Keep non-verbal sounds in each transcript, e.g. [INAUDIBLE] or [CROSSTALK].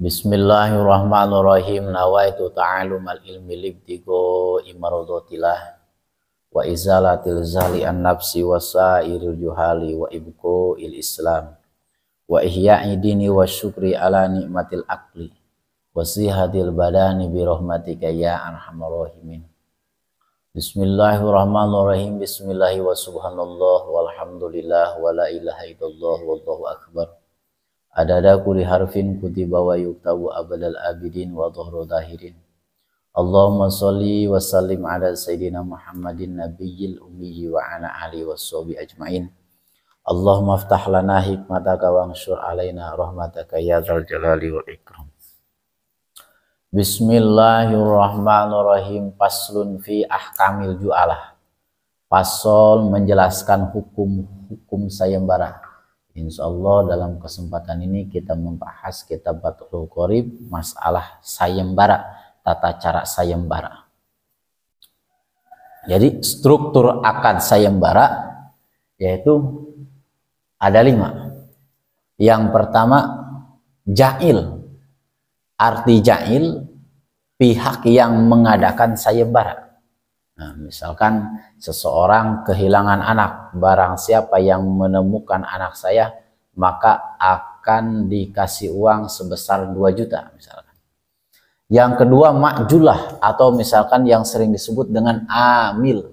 Bismillahirrahmanirrahim nawaitu ta'alumal ilmi libtigo imarodotilah wa izalatil zali an nafsi wa sairil juhali wa ibko il islam wa ihya'i dini wa syukri ala nikmatil akli wa sihatil badani bi rahmatika ya arhamar rahimin Bismillahirrahmanirrahim Bismillahirrahmanirrahim wa subhanallah walhamdulillah wa la ilaha illallah wallahu akbar adada kulli harfin kutiba wa yuktabu abadal abidin wa dhuhru dahirin Allahumma salli wa sallim ala sayyidina Muhammadin nabiyil ummi wa ala alihi washabi ajmain Allahumma aftah lana hikmataka wa anshur alaina rahmataka ya dzal jalali wal ikram Bismillahirrahmanirrahim Paslun fi ahkamil ju'alah Pasol menjelaskan hukum-hukum sayembara Insya Allah dalam kesempatan ini kita membahas kitab Batul Qorib masalah sayembara, tata cara sayembara. Jadi struktur akad sayembara yaitu ada lima. Yang pertama jail, arti jail pihak yang mengadakan sayembara. Nah, misalkan seseorang kehilangan anak, barang siapa yang menemukan anak saya, maka akan dikasih uang sebesar 2 juta misalkan. Yang kedua makjulah atau misalkan yang sering disebut dengan amil,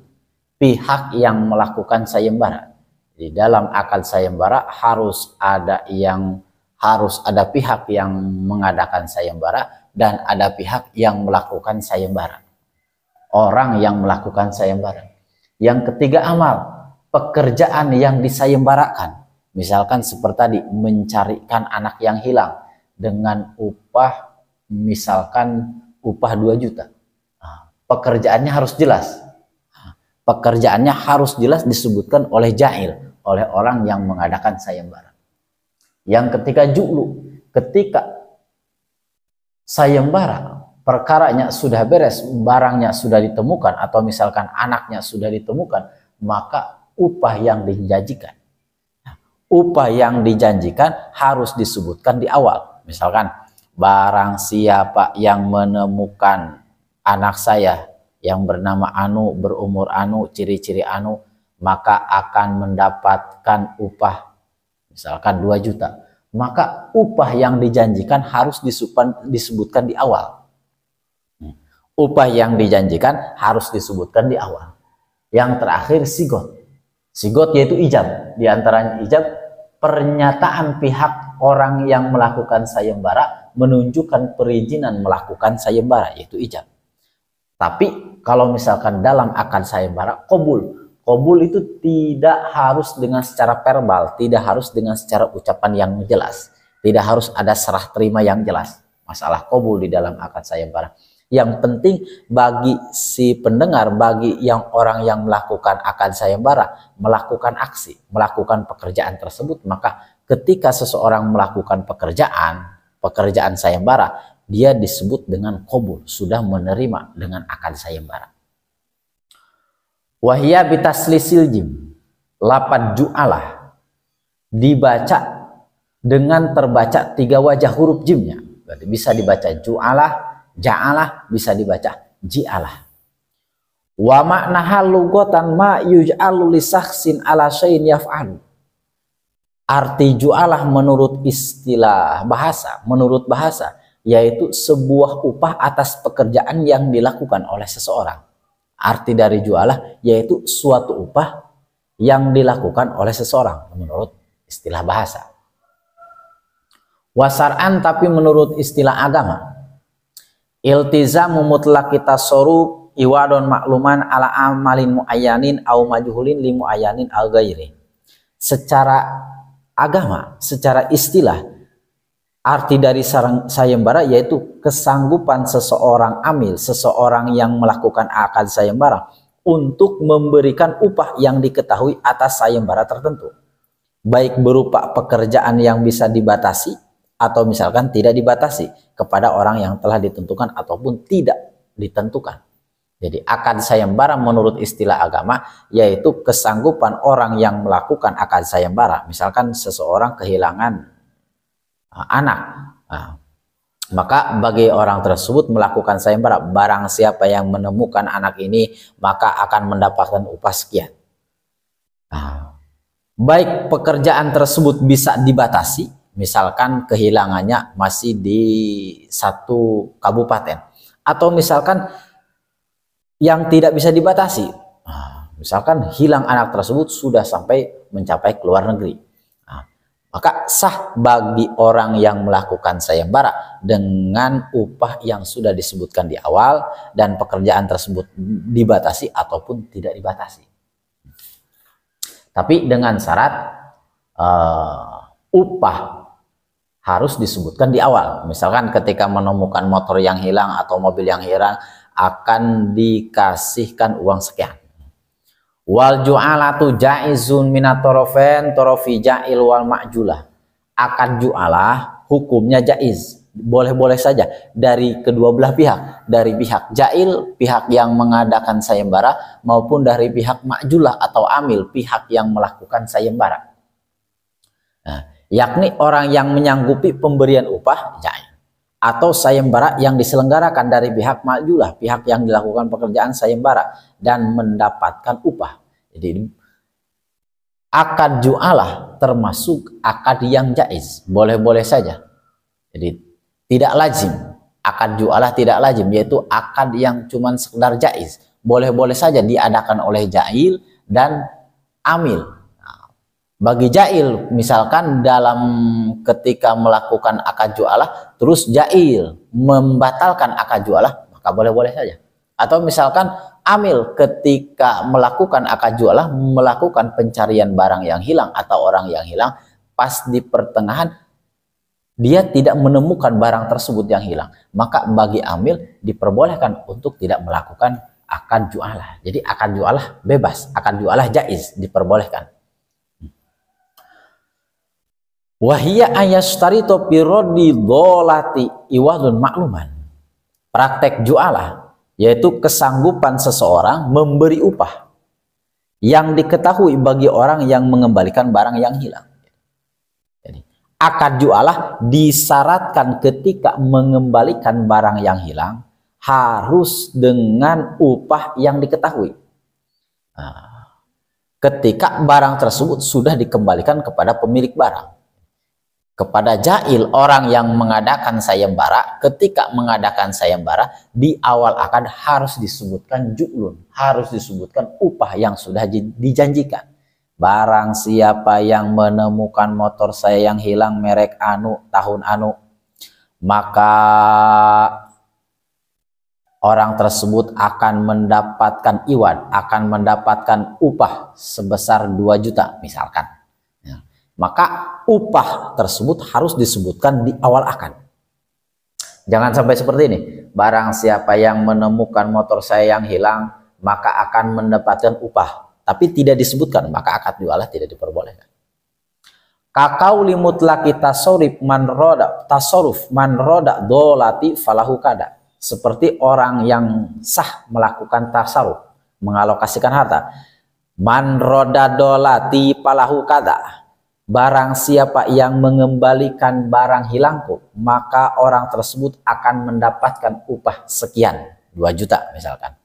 pihak yang melakukan sayembara. Di dalam akal sayembara harus ada yang harus ada pihak yang mengadakan sayembara dan ada pihak yang melakukan sayembara orang yang melakukan sayembara. Yang ketiga amal, pekerjaan yang disayembarakan. Misalkan seperti tadi, mencarikan anak yang hilang dengan upah misalkan upah 2 juta. Ah, pekerjaannya harus jelas. Ah, pekerjaannya harus jelas disebutkan oleh jahil, oleh orang yang mengadakan sayembara. Yang ketiga juklu, ketika sayembara perkaranya sudah beres, barangnya sudah ditemukan atau misalkan anaknya sudah ditemukan, maka upah yang dijanjikan. upah yang dijanjikan harus disebutkan di awal. Misalkan barang siapa yang menemukan anak saya yang bernama Anu, berumur Anu, ciri-ciri Anu, maka akan mendapatkan upah misalkan 2 juta. Maka upah yang dijanjikan harus disebutkan di awal upah yang dijanjikan harus disebutkan di awal. Yang terakhir sigot. Sigot yaitu ijab. Di antaranya ijab pernyataan pihak orang yang melakukan sayembara menunjukkan perizinan melakukan sayembara yaitu ijab. Tapi kalau misalkan dalam akan sayembara kobul, kobul itu tidak harus dengan secara verbal, tidak harus dengan secara ucapan yang jelas, tidak harus ada serah terima yang jelas. Masalah kobul di dalam akad sayembara. Yang penting bagi si pendengar, bagi yang orang yang melakukan akan sayembara, melakukan aksi, melakukan pekerjaan tersebut, maka ketika seseorang melakukan pekerjaan, pekerjaan sayembara, dia disebut dengan kobul, sudah menerima dengan akan sayembara. Wahia bitaslisil jim, lapan ju'alah, dibaca dengan terbaca tiga wajah huruf jimnya. Berarti bisa dibaca ju'alah, Ja'alah bisa dibaca ji'alah. Wa makna halugotan ma yuj'alu li ala syain yaf'alu. Arti ju'alah menurut istilah bahasa, menurut bahasa, yaitu sebuah upah atas pekerjaan yang dilakukan oleh seseorang. Arti dari ju'alah yaitu suatu upah yang dilakukan oleh seseorang menurut istilah bahasa. Wasar'an tapi menurut istilah agama iltizamu mutlak kita soru iwadon makluman ala amalin muayyanin au majhulin li muayyanin al ghairi secara agama secara istilah arti dari sarang sayembara yaitu kesanggupan seseorang amil seseorang yang melakukan akad sayembara untuk memberikan upah yang diketahui atas sayembara tertentu baik berupa pekerjaan yang bisa dibatasi atau misalkan tidak dibatasi kepada orang yang telah ditentukan ataupun tidak ditentukan. Jadi akad sayembara menurut istilah agama yaitu kesanggupan orang yang melakukan akad sayembara. Misalkan seseorang kehilangan uh, anak. Nah, maka bagi orang tersebut melakukan sayembara, barang siapa yang menemukan anak ini maka akan mendapatkan upah sekian. Nah, baik pekerjaan tersebut bisa dibatasi misalkan kehilangannya masih di satu kabupaten atau misalkan yang tidak bisa dibatasi nah, misalkan hilang anak tersebut sudah sampai mencapai ke luar negeri nah, maka sah bagi orang yang melakukan sayembara dengan upah yang sudah disebutkan di awal dan pekerjaan tersebut dibatasi ataupun tidak dibatasi tapi dengan syarat uh, upah harus disebutkan di awal. Misalkan ketika menemukan motor yang hilang atau mobil yang hilang akan dikasihkan uang sekian. Wal ju'alatu jaizun minatorofen torofi ja'il wal ma'julah. akan ju'alah hukumnya jaiz. Boleh-boleh saja dari kedua belah pihak. Dari pihak ja'il, pihak yang mengadakan sayembara, maupun dari pihak ma'julah atau amil, pihak yang melakukan sayembara. Nah, yakni orang yang menyanggupi pemberian upah jai atau sayembara yang diselenggarakan dari pihak majulah, pihak yang dilakukan pekerjaan sayembara dan mendapatkan upah. Jadi akad jualah termasuk akad yang jais boleh-boleh saja. Jadi tidak lazim, akad jualah tidak lazim yaitu akad yang cuman sekedar jais boleh-boleh saja diadakan oleh jail dan amil bagi jail misalkan dalam ketika melakukan akad jualah terus jail membatalkan akad jualah maka boleh-boleh saja atau misalkan amil ketika melakukan akad jualah melakukan pencarian barang yang hilang atau orang yang hilang pas di pertengahan dia tidak menemukan barang tersebut yang hilang maka bagi amil diperbolehkan untuk tidak melakukan akad jualah jadi akad jualah bebas akad jualah jais diperbolehkan Wahia Topiro pirodi dolati iwadun makluman. Praktek jualah, yaitu kesanggupan seseorang memberi upah. Yang diketahui bagi orang yang mengembalikan barang yang hilang. Jadi, akad jualah disyaratkan ketika mengembalikan barang yang hilang harus dengan upah yang diketahui. Nah, ketika barang tersebut sudah dikembalikan kepada pemilik barang kepada jahil orang yang mengadakan sayembara ketika mengadakan sayembara di awal akad harus disebutkan juklun harus disebutkan upah yang sudah dijanjikan barang siapa yang menemukan motor saya yang hilang merek anu tahun anu maka orang tersebut akan mendapatkan iwan akan mendapatkan upah sebesar 2 juta misalkan maka upah tersebut harus disebutkan di awal akad. Jangan sampai seperti ini. Barang siapa yang menemukan motor saya yang hilang, maka akan mendapatkan upah. Tapi tidak disebutkan, maka akad jualah tidak diperbolehkan. Kakau limutlaki tasorif man roda, tasoruf man roda dolati falahu kada. Seperti orang yang sah melakukan tasaruf, mengalokasikan harta. Man roda dolati falahu kada Barang siapa yang mengembalikan barang hilangku, maka orang tersebut akan mendapatkan upah sekian, 2 juta misalkan.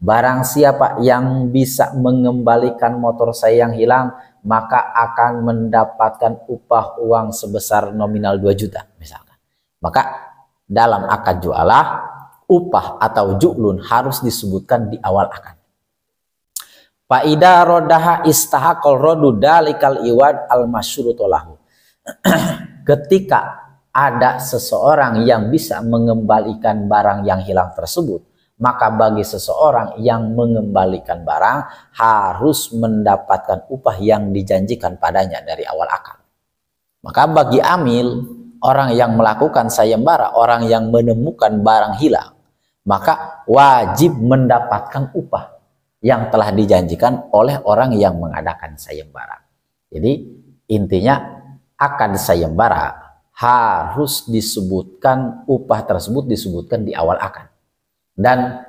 Barang siapa yang bisa mengembalikan motor saya yang hilang, maka akan mendapatkan upah uang sebesar nominal 2 juta misalkan. Maka dalam akad jualah, upah atau juklun harus disebutkan di awal akad ida rodaha istahakol rodu dalikal iwad al masyurutolahu. [CLEARS THROAT] Ketika ada seseorang yang bisa mengembalikan barang yang hilang tersebut, maka bagi seseorang yang mengembalikan barang harus mendapatkan upah yang dijanjikan padanya dari awal akad. Maka bagi amil, orang yang melakukan sayembara, orang yang menemukan barang hilang, maka wajib mendapatkan upah yang telah dijanjikan oleh orang yang mengadakan sayembara. Jadi intinya akan sayembara harus disebutkan upah tersebut disebutkan di awal akan. Dan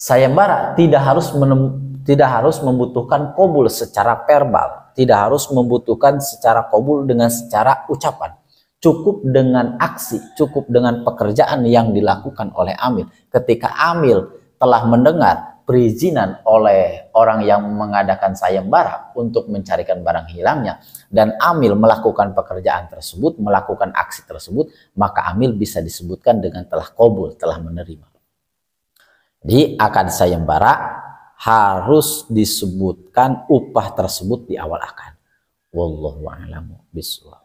sayembara tidak harus menem, tidak harus membutuhkan kobul secara verbal, tidak harus membutuhkan secara kobul dengan secara ucapan cukup dengan aksi, cukup dengan pekerjaan yang dilakukan oleh amil. Ketika amil telah mendengar perizinan oleh orang yang mengadakan sayembara untuk mencarikan barang hilangnya dan amil melakukan pekerjaan tersebut, melakukan aksi tersebut, maka amil bisa disebutkan dengan telah kobul, telah menerima. Di akad sayembara harus disebutkan upah tersebut di awal akad. Wallahu a'lamu bishawab.